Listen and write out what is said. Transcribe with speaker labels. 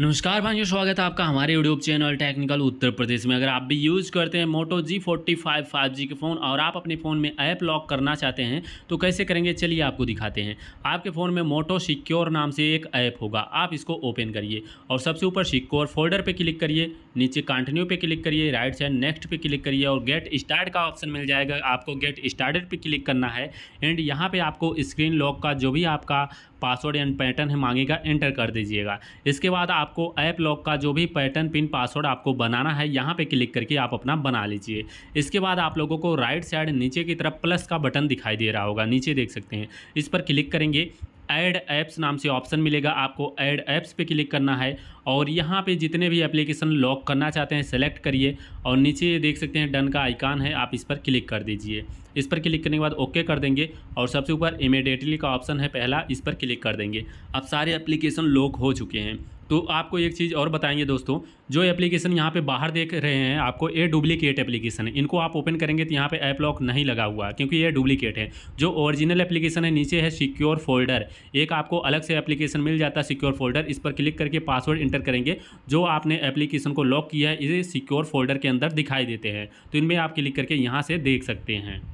Speaker 1: नमस्कार भाइयों स्वागत है आपका हमारे YouTube channel Technical Uttar Pradesh में अगर आप भी यूज़ करते हैं Moto G forty five five G के फ़ोन और आप अपने फ़ोन में ऐप लॉक करना चाहते हैं तो कैसे करेंगे चलिए आपको दिखाते हैं आपके फ़ोन में मोटो सिक्योर नाम से एक ऐप होगा आप इसको ओपन करिए और सबसे ऊपर सिक्योर फोल्डर पर क्लिक करिए नीचे कंटिन्यू पर क्लिक करिए राइट साइड नेक्स्ट पर क्लिक करिए और गेट स्टार्ट का ऑप्शन मिल जाएगा आपको गेट स्टार्टेड पर क्लिक करना है एंड यहाँ पर आपको स्क्रीन लॉक का जो भी आपका पासवर्ड एंड पैटर्न है मांगेगा एंटर कर दीजिएगा इसके बाद आपको ऐप लॉक का जो भी पैटर्न पिन पासवर्ड आपको बनाना है यहाँ पे क्लिक करके आप अपना बना लीजिए इसके बाद आप लोगों को राइट साइड नीचे की तरफ प्लस का बटन दिखाई दे रहा होगा नीचे देख सकते हैं इस पर क्लिक करेंगे ऐड ऐप्स नाम से ऑप्शन मिलेगा आपको ऐड ऐप्स पे क्लिक करना है और यहाँ पे जितने भी एप्लीकेशन लॉक करना चाहते हैं सेलेक्ट करिए और नीचे देख सकते हैं डन का आइकान है आप इस पर क्लिक कर दीजिए इस पर क्लिक करने के बाद ओके कर देंगे और सबसे ऊपर इमेडिएटली का ऑप्शन है पहला इस पर क्लिक कर देंगे अब सारे एप्लीकेशन लॉक हो चुके हैं तो आपको एक चीज़ और बताएंगे दोस्तों जो एप्लीकेशन यहाँ पे बाहर देख रहे हैं आपको ए डुप्लीकेट एप्लीकेशन है इनको आप ओपन करेंगे तो यहाँ पे ऐप लॉक नहीं लगा हुआ क्योंकि ये डुप्लीकेट है जो ओरिजिनल एप्लीकेशन है नीचे है सिक्योर फोल्डर एक आपको अलग से एप्लीकेशन मिल जाता है सिक्योर फोल्डर इस पर क्लिक करके पासवर्ड इंटर करेंगे जो आपने एप्लीकेशन को लॉक किया है इसे सिक्योर फोल्डर के अंदर दिखाई देते हैं तो इनमें आप क्लिक करके यहाँ से देख सकते हैं